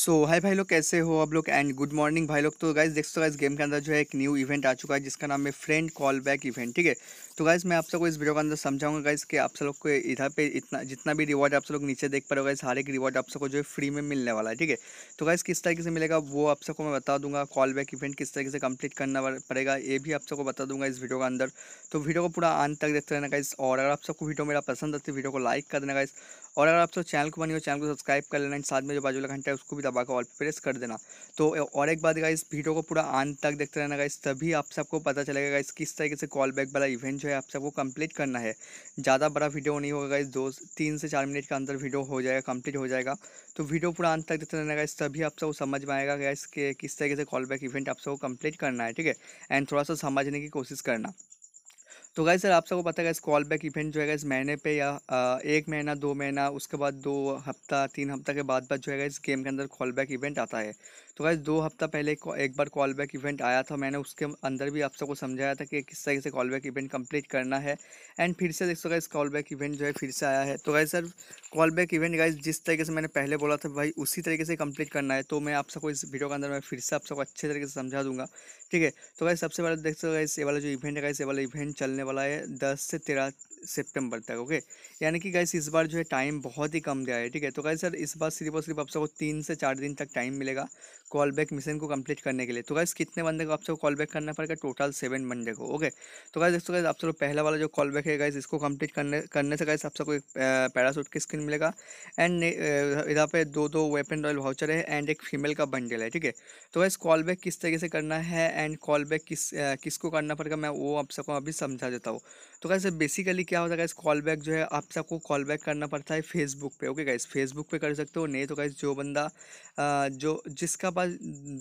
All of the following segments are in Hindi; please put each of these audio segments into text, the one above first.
सो so, हाई भाई लोग कैसे हो आप लोग एंड गुड मॉर्निंग भाई लोग तो गाइज देख सो गाइज गेम के अंदर जो है एक न्यू इवेंट आ चुका है जिसका नाम है फ्रेंड कॉल बैक इवेंट ठीक है तो गाइज़ मैं आप सबको इस वीडियो के अंदर समझाऊंगा गाइज़ कि आप सब लोग को इधर पे इतना जितना भी रिवॉर्ड आप सब लोग नीचे देख पा रहे हो गाइज़ हर एक रिवॉर्ड आप सबको जो है फ्री में मिलने वाला है ठीक है तो गाइज़ किस तरीके से मिलेगा वो आप सबको मैं बता दूंगा कॉल बैक इवेंट किस तरीके से कंप्लीट करना पड़ेगा ये भी आप सबको बता दूंगा इस वीडियो के अंदर तो वीडियो को पूरा आन तक देखते रहना गाइज़ और अगर आप सबको वीडियो मेरा पसंद आती है वीडियो को लाइक कर देना गाइज़ और अगर आप सब चैनल को बनी हो चैनल को सब्सक्राइब कर लेना साथ में जो बाजू वाला घंटा है उसको भी दबा कर ऑल प्रेस कर देना तो और एक बात गाइज़ वीडियो को पूरा आन तक देखते रहना गाइज़ तभी आप सबको पता चलेगा गाइज़ किस तरीके से कॉल बैक वाला इवेंट जो है आप सबको कंप्लीट करना है ज़्यादा बड़ा वीडियो नहीं होगा इस दो तीन से चार मिनट के अंदर वीडियो हो जाएगा कंप्लीट हो जाएगा तो वीडियो पूरा अंत तक देखते रहना इस तभी आप सबको समझ में आएगा गैस के किस तरीके से कॉल बैक इवेंट आप सबको कंप्लीट करना है ठीक है एंड थोड़ा सा समझने की कोशिश करना तो गाइज सर आप सबको पता है इस कॉल बैक इवेंट जो है इस महीने पे या एक महीना दो महीना उसके बाद दो हफ्ता तीन हफ्ता के बाद बाद जो है इस गेम के अंदर कॉल बैक इवेंट आता है तो गाइज दो हफ्ता पहले एक बार कॉल बैक इवेंट आया था मैंने उसके अंदर भी आप सबको समझाया था कि किस तरीके से कॉल बैक इवेंट कम्प्लीट करना है एंड फिर से देख सो इस कॉल बैक इवेंट जो है फिर से आया है तो guys sir call back event guys जिस तरीके से मैंने पहले बोला था भाई उसी तरीके से कम्प्लीट करना है तो मैं आप सबको इस वीडियो के अंदर मैं फिर से आप सबको अच्छे तरीके से समझा दूंगा ठीक है तो गाइज सबसे पहले देख सो इस ये वाला जो इवेंट है गाइज ये वाला इवेंट चलने चलने वाला है दस से तेरह सितंबर तक ओके यानी कि गाइस इस बार जो है टाइम बहुत ही कम दिया है ठीक है तो गाइस सर इस बार सिर्फ और सिर्फ आप सबको तीन से चार दिन तक टाइम मिलेगा कॉल बैक मिशन को कंप्लीट करने के लिए तो गाइस कितने बंदे को आप सबको कॉल बैक करना पड़ेगा टोटल सेवन बंदे को ओके तो गाइस दोस्तों गाइस आप सब पहला वाला जो कॉल बैक है गाइस इसको कंप्लीट करने करने से गाइस आप सबको एक पैरासूट की स्किन मिलेगा एंड इधर पे दो दो वेपन रॉयल वाउचर है एंड एक फीमेल का बंडल है ठीक है तो गाइस कॉल बैक किस तरीके से करना है एंड कॉल बैक किस किसको करना पड़ेगा मैं वो आप सबको अभी समझा बता देता हूँ तो कैसे बेसिकली क्या होता है गाइस कॉल बैक जो है आप सबको कॉल बैक करना पड़ता है फेसबुक पे ओके कैसे फेसबुक पे कर सकते हो नहीं तो कैसे जो बंदा जो जिसका पास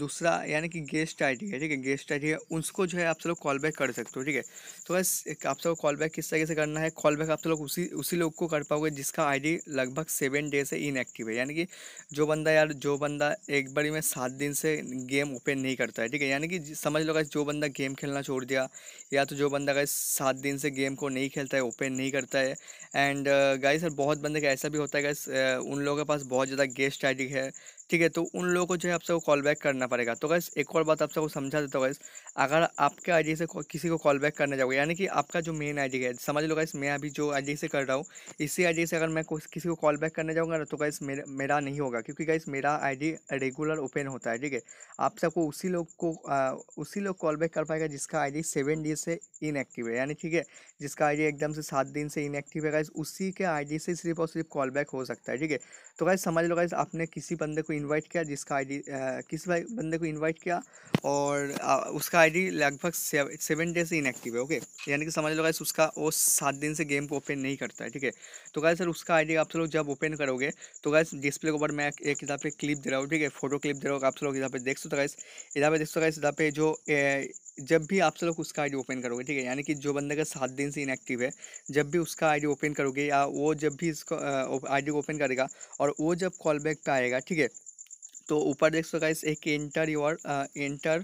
दूसरा यानी कि गेस्ट आई है ठीक है गेस्ट आई है उसको जो है आप सब लोग कॉल बैक कर सकते हो ठीक है तो गाइस आप सबको कॉल बैक किस तरीके से करना है कॉल बैक आप सब लोग उसी उसी लोग को कर पाओगे जिसका आई लगभग सेवन डे से इनएक्टिव है यानी कि जो बंदा यार जो बंदा एक बड़ी में सात दिन से गेम ओपन नहीं करता है ठीक है यानी कि समझ लो कैसे जो बंदा गेम खेलना छोड़ दिया या तो जो बंदा कैसे सात दिन से गेम को नहीं खेलता है ओपन नहीं करता है एंड गाइस सर बहुत बंदे का ऐसा भी होता है गाइस उन लोगों के पास बहुत ज़्यादा गेस्ट आईडी है ठीक है तो उन लोगों को जो है आप सबको कॉल बैक करना पड़ेगा तो गैस एक और बात आप सबको समझा देता हूँ गैस अगर आपके आई से किसी को कॉल बैक करने जाओगे यानी कि आपका जो मेन आई है समझ लो गैस मैं अभी जो आई से कर रहा हूँ इसी आई से अगर मैं किसी को कॉल बैक करने जाऊँगा ना तो गैस मेरा मेरा नहीं होगा क्योंकि गैस मेरा आई रेगुलर ओपन होता है ठीक है आप सबको उसी लोग को उसी लोग कॉल बैक कर पाएगा जिसका डी सेवन डेज से इनएक्टिव है यानी ठीक है जिसका डी एकदम से सात दिन से इनएक्टिव है गैस उसी के डी से सिर्फ और सिर्फ कॉल बैक हो सकता है ठीक है तो गैस समझ लो गैस आपने किसी बंदे को इनवाइट किया जिसका आईडी किस भाई बंदे को इनवाइट किया और आ, उसका आईडी लगभग सेवन डेज से इनएक्टिव है ओके यानी कि समझ लो गाइस उसका वो सात दिन से गेम को ओपन नहीं करता है ठीक है तो गाइस सर उसका आईडी आप लोग जब ओपन करोगे तो गाइस डिस्प्ले के ऊपर मैं एक इधर पे क्लिप दे रहा हूँ ठीक है फोटो क्लिप दे रहा हूँ आप लोग इधर पर देख सकते गाइस इधर पर देख सकते गाइस इधर पर जो ए, जब भी आप लोग उसका आईडी ओपन करोगे ठीक है यानी कि जो बंदे का सात दिन से इनएक्टिव है जब भी उसका आईडी ओपन करोगे या वो जब भी इसको आईडी को ओपन करेगा और वो जब कॉल बैक पे आएगा ठीक है तो ऊपर देख सकते गाइस एक enter your enter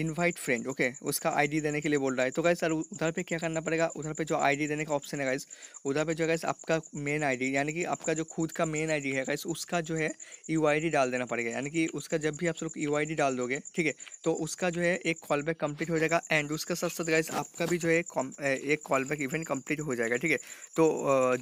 invite friend okay उसका आईडी देने के लिए बोल रहा है तो गाइस सर उधर पे क्या करना पड़ेगा उधर पे जो आईडी देने का ऑप्शन है गाइस उधर पे जो गाइस आपका मेन आईडी यानी कि आपका जो खुद का मेन आईडी है गाइस उसका जो है यू डाल देना पड़ेगा यानी कि उसका जब भी आप लोग यू डाल दोगे ठीक है तो उसका जो है एक कॉल बैक कम्प्लीट हो जाएगा एंड उसके साथ साथ गाइस आपका भी जो है एक कॉल बैक इवेंट कम्प्लीट हो जाएगा ठीक है तो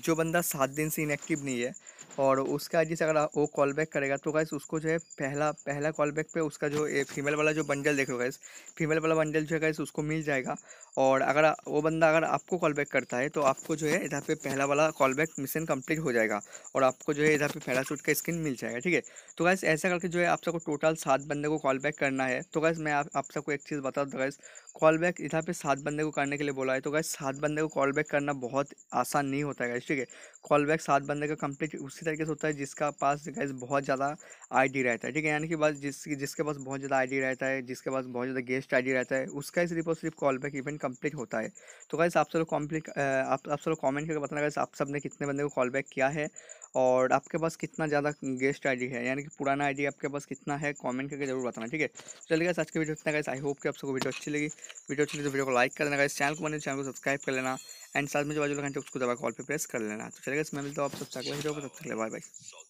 जो बंदा सात दिन से इनएक्टिव नहीं है और उसका जैसे अगर वो कॉल बैक करेगा तो गैस उसको जो है पहला पहला कॉल बैक पर उसका जो फीमेल वाला जो बंडल देख लो गैस फीमेल वाला बंडल जो है गैस उसको मिल जाएगा और अगर वो बंदा अगर आपको कॉल बैक करता है तो आपको जो है इधर पे पहला वाला कॉल बैक मिशन कंप्लीट हो जाएगा और आपको जो है इधर पे पैरासूट का स्किन मिल जाएगा ठीक है तो गैस ऐसा करके जो है आप सबको टोटल सात बंदे को कॉल बैक करना है तो गैस मैं आप, आप सबको एक चीज़ बता दूँ गैस कॉल बैक यहाँ पे सात बंदे को करने के लिए बोला है तो गैस सात बंदे को कॉल बैक करना बहुत आसान नहीं होता है गैस ठीक है कॉल बैक सात बंदे का कंप्लीट उसी तरीके से होता है जिसका पास गैस बहुत ज़्यादा आईडी रहता है ठीक है यानी कि बस जिस जिसके पास बहुत ज़्यादा आईडी रहता है जिसके पास बहुत ज़्यादा गेस्ट आई रहता है उसका ही सिर्फ और सिर्फ कॉल बैक इवेंट कम्प्लीट होता है तो गैस आप सब लोग कॉम्प्लीट आप सब लोग कॉमेंट करके बताना गैस आप सब ने कितने बंदे को कॉल बैक किया है और आपके पास कितना ज़्यादा गेस्ट आईडी है यानी कि पुराना आईडी आपके पास कितना है कमेंट करके जरूर बताना ठीक है तो चलिए आज के वीडियो इतना गाइस आई होप कि आप सबको वीडियो अच्छी लगी वीडियो अच्छी लगी तो वीडियो को लाइक कर देना गाइस चैनल को बने चैनल तो को सब्सक्राइब कर लेना एंड साथ में जो बाजू लगा उसको दबा कॉल पर प्रेस कर लेना तो चलिए मैं मिलता हूँ आप सबसे अगले वीडियो को सबसे बाय बाय